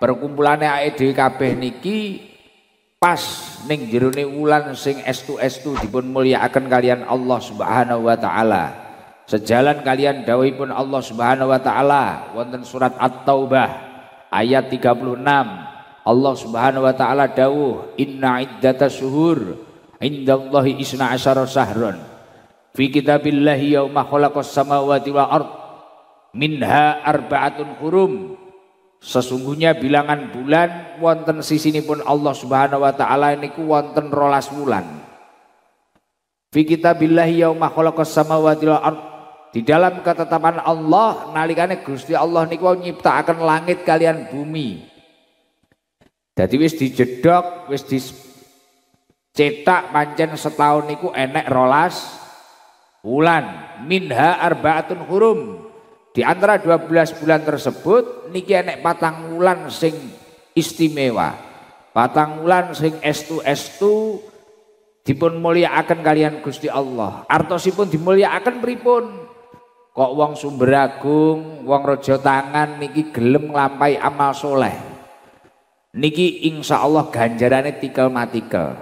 perkumpulannya AED di kabeh niki pas ning jerone wulan sing S2 dipun akan kalian Allah Subhanahu wa taala. Sejalan kalian pun Allah Subhanahu wa taala wonten surat At-Taubah ayat 36. Allah Subhanahu wa taala dawuh inna iddatas suhur Allahi isna asyara sahron fi kitabillahi yauma khalaqas samawati wal ard minha arba'atun hurum Sesungguhnya bilangan bulan wonten pun Allah Subhanahu wa taala ini ku wonten rolas bulan. Fi kitabillahi yauma khalaqas samawati wal ard. Di dalam ketetapan Allah nalikane Gusti Allah niku nyiptakaken langit kalian bumi. Jadi wis dijedok, wis dicetak pancen setahun niku enek rolas wulan minha arbaatun hurum di antara 12 bulan tersebut niki enek patang wulan sing istimewa. Patang wulan sing estu-estu dipun akan kalian Gusti Allah. Artosipun akan pripun? Kok wong sumber agung, wong rojo tangan niki gelem lampai amal soleh. Niki insya Allah ganjarannya tikel matikel.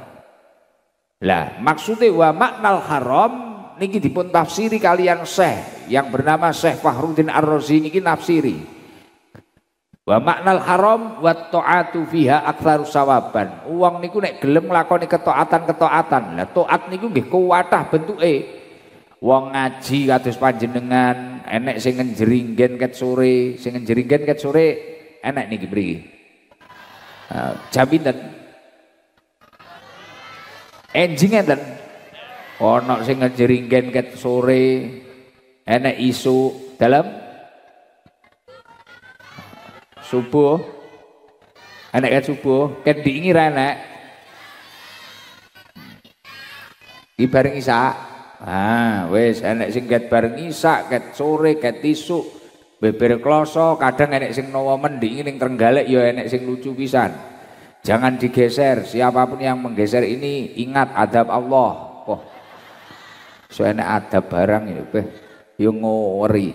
Lah maksudnya wa maknal haram niki dipun tafsiri kalian seh yang bernama Syekh Fahruddin Ar-Razi ini nafsiri. Wa maknal haram wa ta'atu fiha aktsaru sawaban. Uang niku nek gelem lakoni ketaatan-ketaatan. Lah taat niku nggih kuwatah bentuke. Wong ngaji kados panjenengan, enek sing njenringgen ket sore, sing njenringgen ket sore enek niki mriki. Uh, ah, jaminan enjing enten ana sing ngejringgen ket sore enek isu dalam subuh enek kan subuh kan diingi enek di bareng isak ah wes enek sing bareng isak ket sore ket isuk beber kloso kadang enek sing nawa mendingin ning terenggalek yo ya enek sing lucu pisan jangan digeser siapapun yang menggeser ini ingat adab Allah oh so enek adab barang ini beh yo ngori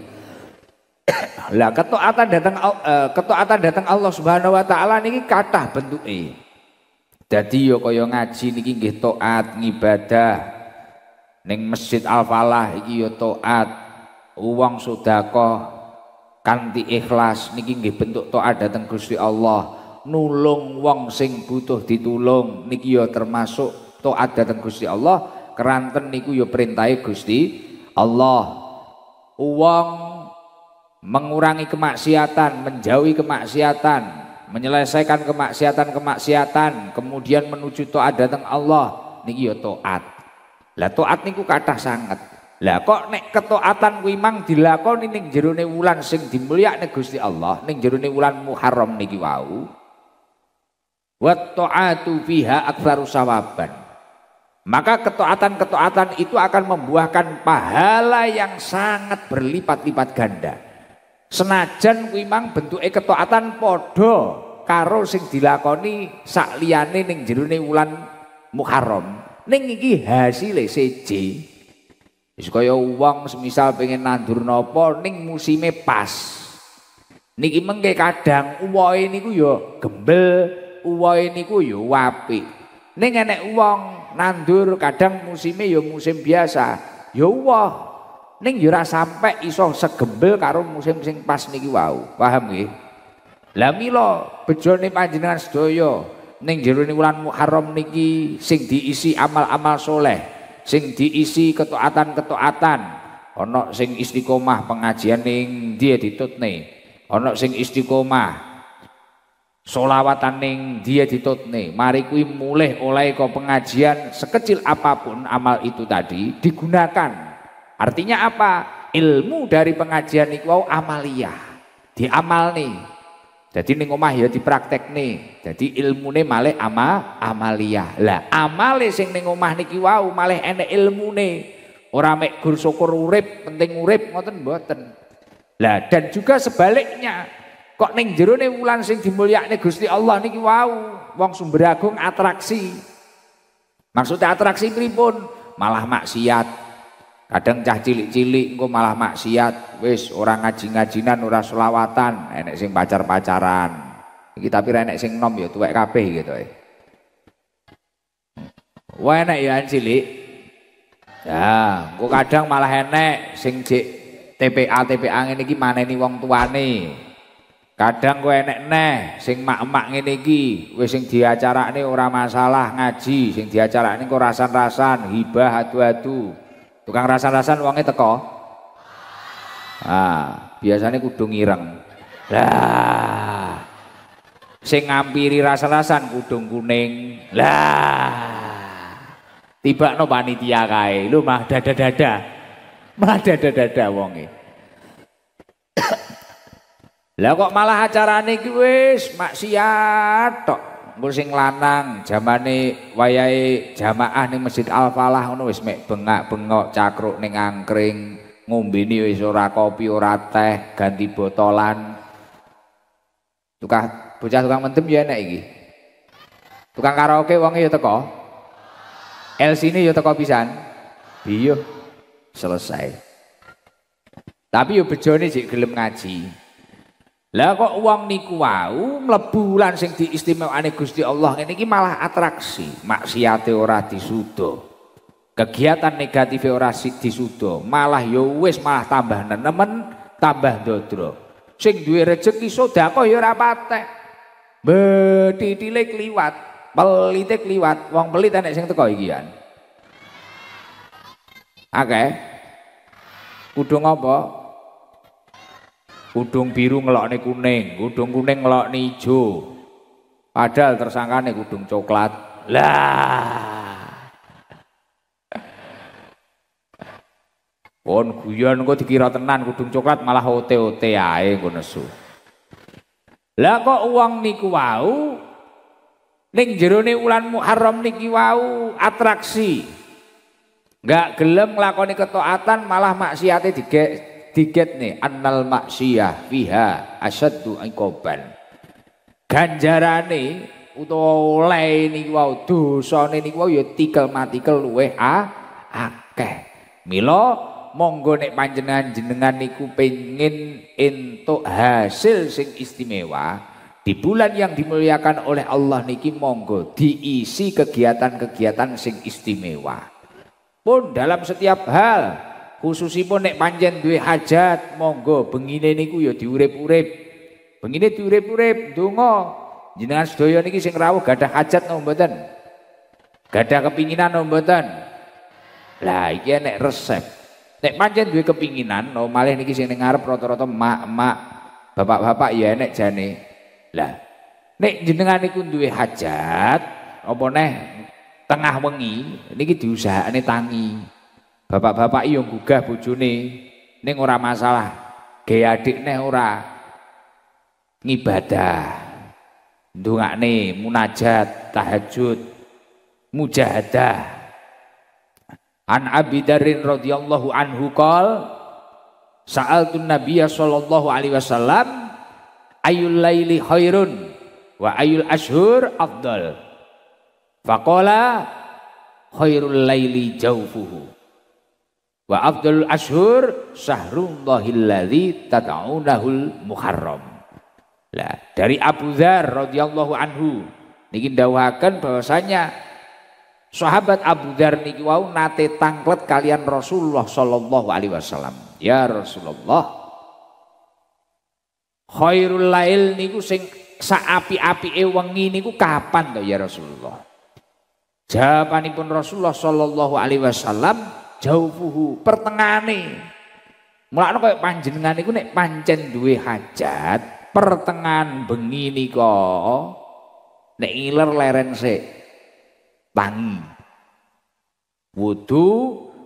lah ketaatan datang uh, datang Allah Subhanahu wa taala niki bentuk bentuke Jadi yo kaya ngaji niki nggih taat ngibadah ning Masjid Al Falah iki yo taat uang sedekah kanti ikhlas niki nggih bentuk taat datang Gusti Allah nulung wong sing butuh ditulung niki yo termasuk taat datang Gusti Allah keranten niku yo perintahe Gusti Allah uang mengurangi kemaksiatan, menjauhi kemaksiatan, menyelesaikan kemaksiatan-kemaksiatan, kemudian menuju taat datang Allah, niki yo ya Lah toat niku kata sangat. Lah kok nek ketoatan kuwi mang dilakoni ning jerone wulan sing dimulyakne Gusti Allah, ning jerone wulan Muharram niki wau. Wa taatu fiha aktsaru sawaban. Maka ketaatan-ketaatan itu akan membuahkan pahala yang sangat berlipat-lipat ganda. Senajan memang bentuknya bentuke ketaatan podo, karo sing dilakoni sak liyane ning jerone wulan Muharram. Ning iki hasile seje. Wis kaya wong semisal pengen nandur nopo ning musime pas. Niki mengke kadang uwoe niku ya gembel, uwoe niku ya apik. Ning enek wong nandur kadang musimnya ya musim biasa ya wah ning yura ya sampai iso segembel karo musim sing pas niki wau paham nggih lah mila bejone panjenengan sedaya ning jero wulan Muharram niki sing diisi amal-amal soleh sing diisi ketuatan-ketuatan, ana sing istiqomah pengajian ning ndi ditutne ana sing istiqomah solawatan ning dia ditutne mari kui mulih oleh kau pengajian sekecil apapun amal itu tadi digunakan artinya apa ilmu dari pengajian itu wow, amalia diamal nih jadi ning omah ya dipraktek nih jadi ilmu ilmune male ama amalia lah amale sing ning omah niki wau wow, malih enek ilmune orang mek gur syukur urip penting urip ngoten mboten lah dan juga sebaliknya kok ning jerone wulan sing nih Gusti Allah nih wow, wong sumber agung atraksi maksudnya atraksi pripun malah maksiat kadang cah cilik-cilik engko malah maksiat wis orang ngaji-ngajinan ora selawatan enek sing pacar-pacaran iki tapi enek sing nom ya tuwek kabeh gitu eh. Wah enek ya cilik Ya, gua kadang malah enek sing jek TPA TPA nih gimana nih wong tua nih Kadang kowe enek neh sing mak-mak ngene iki, wis sing diacarakne ora masalah ngaji, sing diacarakne kok rasan-rasan, hibah adu-adu. Tukang rasan-rasan uangnya teko. Ah, biasanya kudu ngireng. Lah. Sing ngampiri rasan-rasan kudung kuning. Lah. Tiba no panitia kae, lu mah dada-dada. Mah dada-dada wonge. -dada lah kok malah acarane iki wis maksiat tok. Engko sing lanang jamane wayahe jamaah ning Masjid Al Falah ngono wis mek bengak-bengok cakruk ning angkring, ngombene wis ora kopi ora teh, ganti botolan. tukah bocah tukang mentem ya enak iki. Tukang karaoke wonge ya teko. LC ini ya teko pisan. biyo selesai. Tapi yo bejone sik gelem ngaji. Lah kok uang niku wau mlebu lan sing Gusti Allah ngene iki malah atraksi, maksiate ora disudo. Kegiatan negatif ora disudo, malah yowes ya wis malah tambah nenemen tambah dodro Sing duwe rejeki sedekah ya ora patek. Betitile kliwat, pelite kliwat, wong pelit enek sing teko iki kan. Akeh. Okay. Kudu ngopo? Kudung biru ngelokne kuning, kudung kuning ngelokne hijau, Padahal tersangkane kudung coklat. Lah. Pon guyon kok dikira tenan kudung coklat malah ote-ote ae engko nesu. Lah kok uang niku wau ning jerone wulan Muharram niki wau atraksi. Enggak gelem nglakoni ketaatan malah maksiate digek tiket nih annal maksiyah fiha asyaddu iqoban ganjarane utawa oleh niku wau dosane niku wau ya tikel matikel luweh ah, akeh mila monggo nek panjenengan jenengan niku pengin entuk hasil sing istimewa di bulan yang dimuliakan oleh Allah niki monggo diisi kegiatan-kegiatan sing istimewa pun dalam setiap hal khusus Khususipun nek panjen duwe hajat, monggo bengine niku ya diurip-urip. Bengine diurip-urip, donga. Jenengan sedaya niki sing rawuh gadah hajat napa mboten? Gadah kepinginan napa mboten? Lah iki nek resep. Nek panjen duwe kepinginan, no oh, malih niki sing ngarep rata-rata mak-mak, bapak-bapak ya enek jane. Lah nek jenengan niku duwe hajat, apa tengah wengi niki diusahane tangi. Bapak-bapak iyo gugah bojone ning ora masalah. Ge adikne ora ngibadah. Ndongakne munajat, tahajud, mujahadah. An Abi Darin radhiyallahu anhu qol Sa'altun Nabiyya sallallahu alaihi wasallam ayul laili khairun wa ayul ashur afdal. Faqala khairul laili jaufuhu Wa afdal ashur syahrullahilladzi tad'unahul muharram. Lah, dari Abu Dzar radhiyallahu anhu niki ndawuhaken bahwasanya sahabat Abu Dzar niki wau nate tanglet kalian Rasulullah sallallahu alaihi wasallam. Ya Rasulullah, khairul lail niku sing saapi-apike wengi niku kapan to ya Rasulullah? Jawabanipun Rasulullah sallallahu alaihi wasallam jauh jaufuhu pertengane mulane kaya panjenengan iku nek pancen duwe hajat pertengahan bengi nika nek ngiler leren sik tangi wudu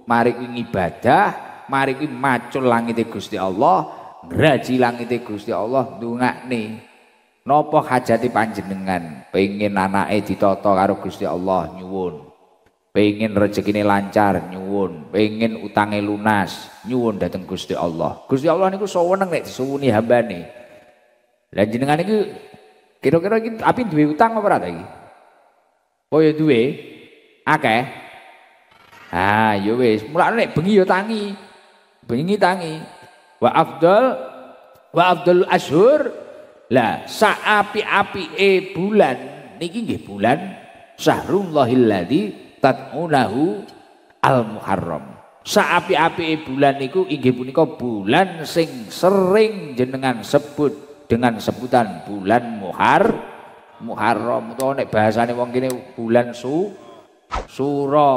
mari kuwi ibadah mari kuwi macul langit Gusti Allah ngraji langit Gusti Allah nih Nopo hajati panjenengan? Pengen anake ditoto karo Gusti Allah nyuwun pengen ini lancar nyuwun pengen utangnya lunas nyuwun dateng Gusti Allah Gusti Allah niku nih nek disuwuni nih dan jenengan ini kira-kira iki api dua utang apa ora oh ya dua duwe akeh ah ya mulai mulane nih bengi yo ya tangi bengi tangi wa afdal wa afdal ashur lah sa api e bulan niki nggih bulan sahrullahilladzi tad'unahu al-muharram. Saapi-api bulan niku inggih punika bulan sing sering jenengan sebut dengan sebutan bulan Muhar Muharram utawa nek bahasane wong kene bulan su Suro.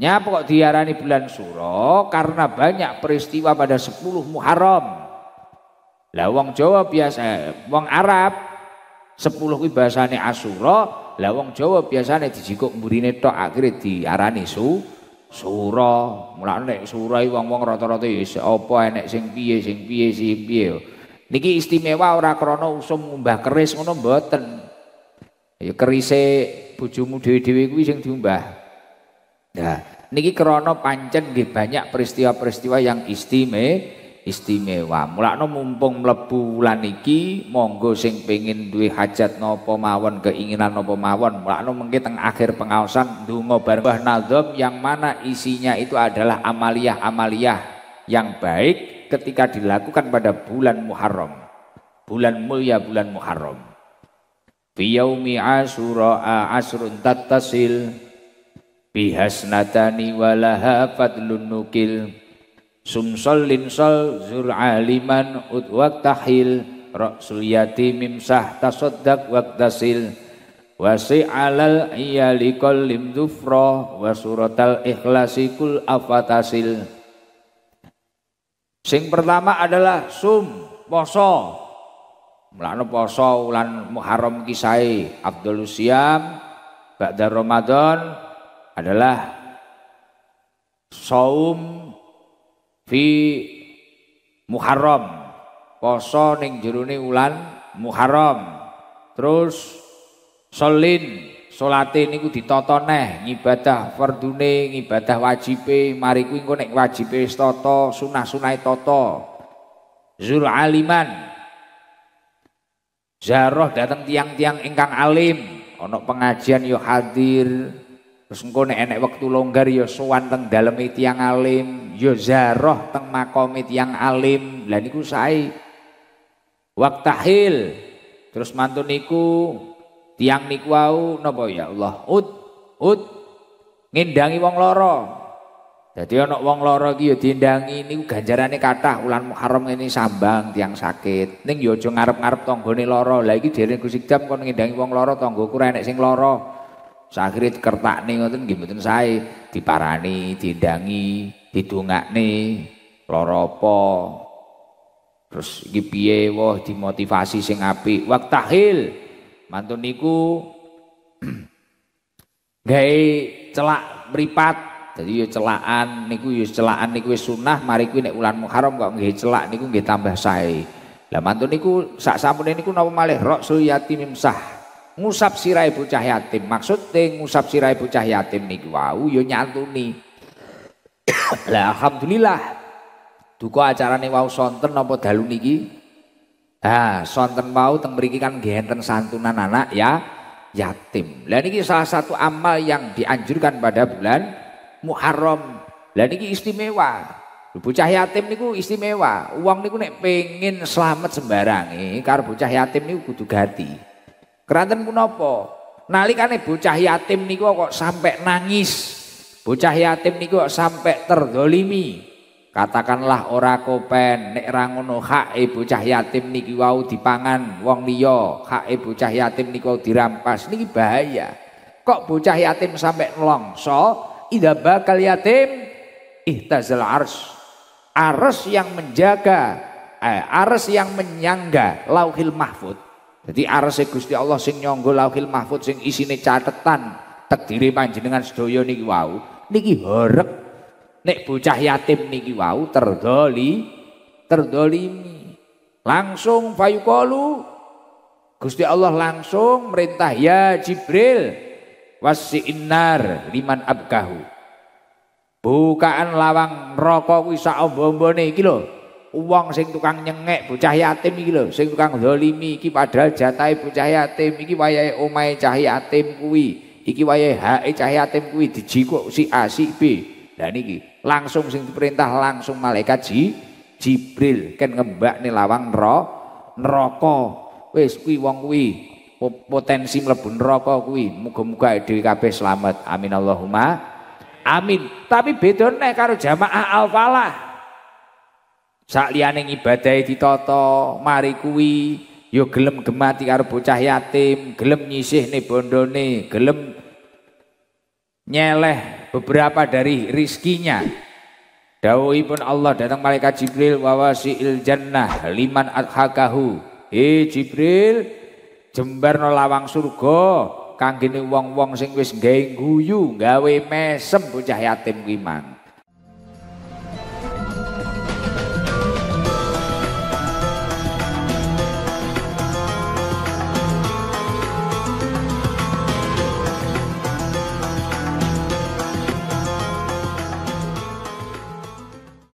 Nyapa kok diarani bulan Suro? Karena banyak peristiwa pada 10 Muharram. Lah wong Jawa biasa, wong Arab sepuluh kuwi bahasane Asyura, lah wong Jawa biasane dijikuk mburine tok akhire diarani su sura. Mulane nek sura wong-wong rata-rata ya apa enek sing piye sing piye sing piye. Niki istimewa ora krana usum ngumbah keris ngono mboten. Ya kerise bojomu dhewe-dhewe kuwi sing diumbah. Nah, niki krana pancen nggih banyak peristiwa-peristiwa yang istimewa istimewa. Mulakno mumpung mlebu wulan iki, monggo sing pengin duwe hajat napa mawon, keinginan napa mawon, mulakno mengki teng akhir pengaosan donga bareng Mbah Nadzom yang mana isinya itu adalah amaliyah-amaliyah yang baik ketika dilakukan pada bulan Muharram. Bulan mulia bulan Muharram. Fi yaumi Asyura asrun tattasil bihasnatani walaha fadlun nukil sumsol linsol zul aliman udwak tahil ra'sul yatimim sah tasoddaq waktasil wasi alal iya likol lim dufro wasurotal ikhlasikul afatasil sing pertama adalah sum poso melano poso ulan Muharram kisai Abdul Siam Ba'da Ramadan adalah saum fi Muharram. Poso ning jerone wulan Muharram. Terus solin salate niku ditata neh ngibadah fardune ngibadah wajibe mari kuwi engko nek wajibe wis tata sunah-sunahe tata zul aliman Zaroh datang tiang-tiang ingkang alim ana pengajian yo hadir Terus engko nek enek waktu longgar ya sowan teng daleme tiyang alim, ya zaroh teng makome tiyang alim. Lah niku sae. Waktahil. Terus mantu niku tiang niku wau napa ya Allah. ut ut ngindangi wong loro. Jadi anak wong loro iki ya diindangi niku ganjarane kathah ulan Muharram ini sambang tiang sakit. neng ya aja ngarep-ngarep tanggane loro. lagi iki dereng Gusti Dam kon ngindangi wong loro tanggoku ra enek sing loro kertak nih ngoten nggih mboten sae, diparani, didangi, didongakne lara apa. Terus iki piye wah dimotivasi sing apik. Waktahil. Mantun niku gawe celak beripat, Jadi yo ya celakan niku yo ya celakan niku wis sunah, mari kuwi nek wulan Muharram kok nggih celak niku nggih tambah sae. Lah mantun niku sak sampune niku napa malih ra'sul yatim sah ngusap sirai bocah yatim. Maksudnya ngusap sirai bocah yatim niki wau ya nyantuni. lah alhamdulillah. Duka acarane wau sonten napa dalu niki? Ah, sonten mau teng kan nggih santunan anak ya yatim. Lah niki salah satu amal yang dianjurkan pada bulan Muharram. Lah niki istimewa. Bocah yatim niku istimewa. Uang niku nek pengin selamat sembarang, karo bocah yatim niku kudu gati. Keranten punapa? Nalikane bocah yatim niku kok sampai nangis. Bocah yatim niku kok sampai terdolimi. Katakanlah ora kopen nek ra ngono hake bocah yatim niki wau dipangan wong liya, hake bocah yatim niku dirampas. nih bahaya. Kok bocah yatim sampai nelongso? ida bakal yatim ihtazal ars. Ars yang menjaga, eh, ars yang menyangga lauhil mahfud jadi arah Gusti Allah sing nyonggo Lauhil Mahfud sing isine catetan terdiri panjenengan sedoyo niki wau niki horek nek bocah yatim niki wau terdoli terdolimi langsung fayuqalu Gusti Allah langsung merintah ya Jibril wasi'innar liman abkahu bukaan lawang rokok wisa ombo ombo niki lho Uang sing tukang nyengek bocah yatim iki lho sing tukang zalimi iki padahal jatahe bocah yatim iki wayahe omahe cah yatim kuwi iki wayahe hae cah yatim kuwi dijikuk si A si B lah niki langsung sing diperintah langsung malaikat Ji Jibril kan nih lawang ro neraka wis kuwi wong kuwi potensi mlebu neraka kuwi muga-muga dhewe kabeh selamat amin Allahumma amin tapi nek karo jamaah al-falah Sakliyane ngibadahi ditata, mari kuwi ya gelem gemati karo bocah yatim, gelem nyisihne bondone, gelem nyeleh beberapa dari rizkinya. pun Allah datang malaikat Jibril wawasi jannah liman adhakahu. Eh Jibril, no lawang surga gini wong-wong sing wis gawe guyu, gawe mesem bocah yatim gimana?